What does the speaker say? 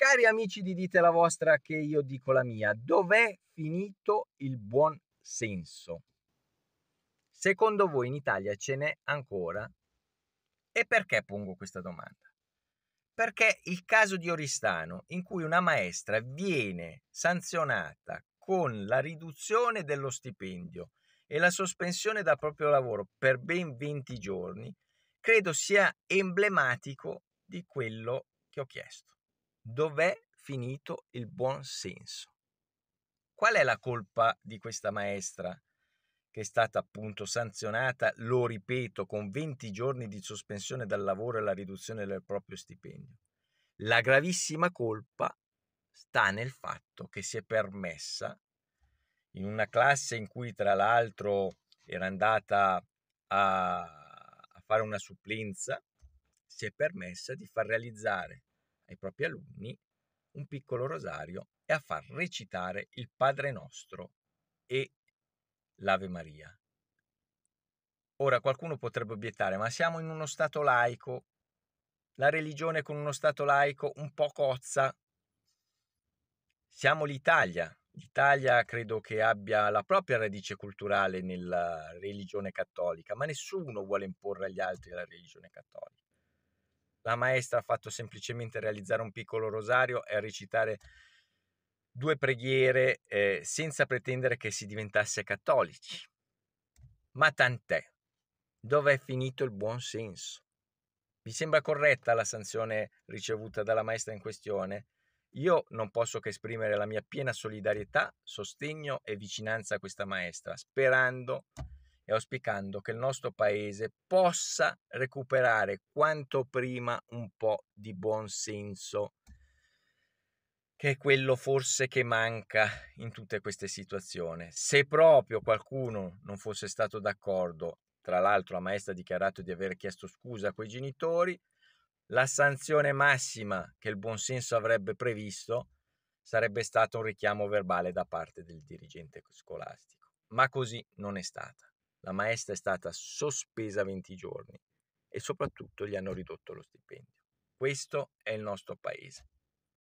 Cari amici di Dite la vostra che io dico la mia, dov'è finito il buon senso? Secondo voi in Italia ce n'è ancora? E perché pongo questa domanda? Perché il caso di Oristano, in cui una maestra viene sanzionata con la riduzione dello stipendio e la sospensione dal proprio lavoro per ben 20 giorni, credo sia emblematico di quello che ho chiesto dov'è finito il buon senso? Qual è la colpa di questa maestra che è stata appunto sanzionata, lo ripeto, con 20 giorni di sospensione dal lavoro e la riduzione del proprio stipendio? La gravissima colpa sta nel fatto che si è permessa in una classe in cui tra l'altro era andata a, fare una supplenza, si è permessa di far realizzare ai propri alunni un piccolo rosario e a far recitare il Padre nostro e l'Ave Maria. Ora qualcuno potrebbe obiettare, ma siamo in uno Stato laico, la religione con uno Stato laico un po' cozza. Siamo l'Italia, l'Italia credo che abbia la propria radice culturale nella religione cattolica, ma nessuno vuole imporre agli altri la religione cattolica. La maestra ha fatto semplicemente realizzare un piccolo rosario e recitare due preghiere eh, senza pretendere che si diventasse cattolici. Ma tant'è, dove è finito il buon senso? Vi sembra corretta la sanzione ricevuta dalla maestra in questione? Io non posso che esprimere la mia piena solidarietà, sostegno e vicinanza a questa maestra, sperando che e auspicando che il nostro Paese possa recuperare quanto prima un po' di buon senso, che è quello forse che manca in tutte queste situazioni. Se proprio qualcuno non fosse stato d'accordo, tra l'altro la maestra ha dichiarato di aver chiesto scusa a quei genitori, la sanzione massima che il buonsenso avrebbe previsto sarebbe stato un richiamo verbale da parte del dirigente scolastico, ma così non è stata. La maestra è stata sospesa 20 giorni e soprattutto gli hanno ridotto lo stipendio. Questo è il nostro paese.